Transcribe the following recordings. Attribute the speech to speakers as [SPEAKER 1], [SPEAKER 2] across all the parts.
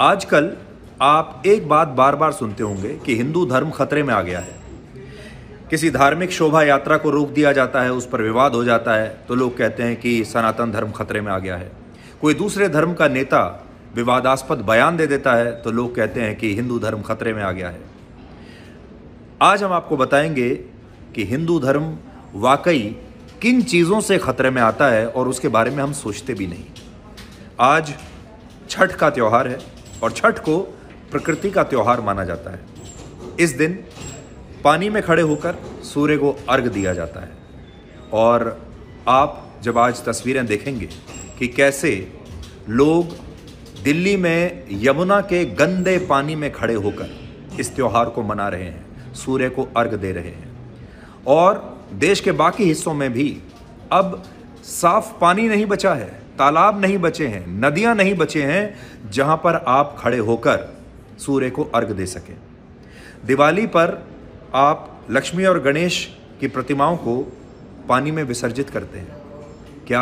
[SPEAKER 1] आजकल आप एक बात बार बार सुनते होंगे कि हिंदू धर्म खतरे में आ गया है किसी धार्मिक शोभा यात्रा को रोक दिया जाता है उस पर विवाद हो जाता है तो लोग कहते हैं कि सनातन धर्म खतरे में आ गया है कोई दूसरे धर्म का नेता विवादास्पद बयान दे देता है तो लोग कहते हैं कि हिंदू धर्म खतरे में आ गया है आज हम आपको बताएंगे कि हिंदू धर्म वाकई किन चीज़ों से खतरे में आता है और उसके बारे में हम सोचते भी नहीं आज छठ का त्यौहार है और छठ को प्रकृति का त्यौहार माना जाता है इस दिन पानी में खड़े होकर सूर्य को अर्घ दिया जाता है और आप जब आज तस्वीरें देखेंगे कि कैसे लोग दिल्ली में यमुना के गंदे पानी में खड़े होकर इस त्यौहार को मना रहे हैं सूर्य को अर्घ दे रहे हैं और देश के बाकी हिस्सों में भी अब साफ पानी नहीं बचा है तालाब नहीं बचे हैं नदियां नहीं बचे हैं जहां पर आप खड़े होकर सूर्य को अर्घ दे सकें दिवाली पर आप लक्ष्मी और गणेश की प्रतिमाओं को पानी में विसर्जित करते हैं क्या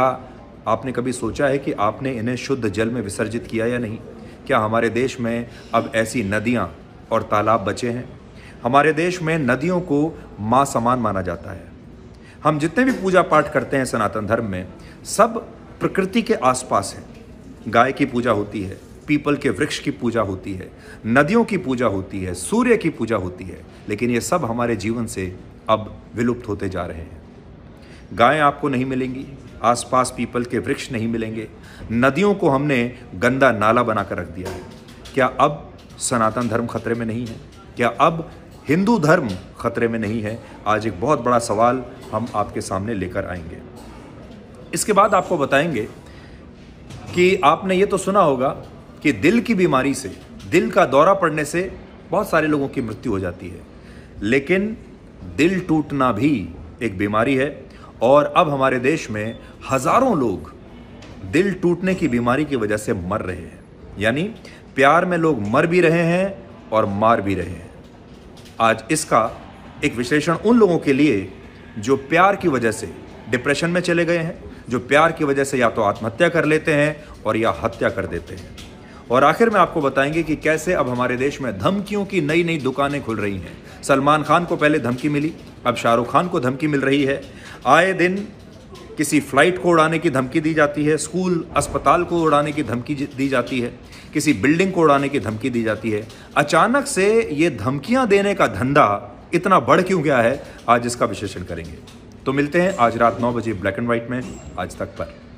[SPEAKER 1] आपने कभी सोचा है कि आपने इन्हें शुद्ध जल में विसर्जित किया या नहीं क्या हमारे देश में अब ऐसी नदियाँ और तालाब बचे हैं हमारे देश में नदियों को माँ समान माना जाता है हम जितने भी पूजा पाठ करते हैं सनातन धर्म में सब प्रकृति के आसपास है गाय की पूजा होती है पीपल के वृक्ष की पूजा होती है नदियों की पूजा होती है सूर्य की पूजा होती है लेकिन ये सब हमारे जीवन से अब विलुप्त होते जा रहे हैं गाय आपको नहीं मिलेंगी आसपास पीपल के वृक्ष नहीं मिलेंगे नदियों को हमने गंदा नाला बनाकर रख दिया है क्या अब सनातन धर्म खतरे में नहीं है क्या अब हिंदू धर्म खतरे में नहीं है आज एक बहुत बड़ा सवाल हम आपके सामने लेकर आएंगे इसके बाद आपको बताएंगे कि आपने ये तो सुना होगा कि दिल की बीमारी से दिल का दौरा पड़ने से बहुत सारे लोगों की मृत्यु हो जाती है लेकिन दिल टूटना भी एक बीमारी है और अब हमारे देश में हजारों लोग दिल टूटने की बीमारी की वजह से मर रहे हैं यानी प्यार में लोग मर भी रहे हैं और मार भी रहे हैं आज इसका एक विश्लेषण उन लोगों के लिए जो प्यार की वजह से डिप्रेशन में चले गए हैं जो प्यार की वजह से या तो आत्महत्या कर लेते हैं और या हत्या कर देते हैं और आखिर में आपको बताएंगे कि कैसे अब हमारे देश में धमकियों की नई नई दुकानें खुल रही हैं सलमान खान को पहले धमकी मिली अब शाहरुख खान को धमकी मिल रही है आए दिन किसी फ्लाइट को उड़ाने की धमकी दी जाती है स्कूल अस्पताल को उड़ाने की धमकी दी जाती है किसी बिल्डिंग को उड़ाने की धमकी दी जाती है अचानक से ये धमकियां देने का धंधा इतना बढ़ क्यों गया है आज इसका विश्लेषण करेंगे तो मिलते हैं आज रात नौ बजे ब्लैक एंड व्हाइट में आज तक पर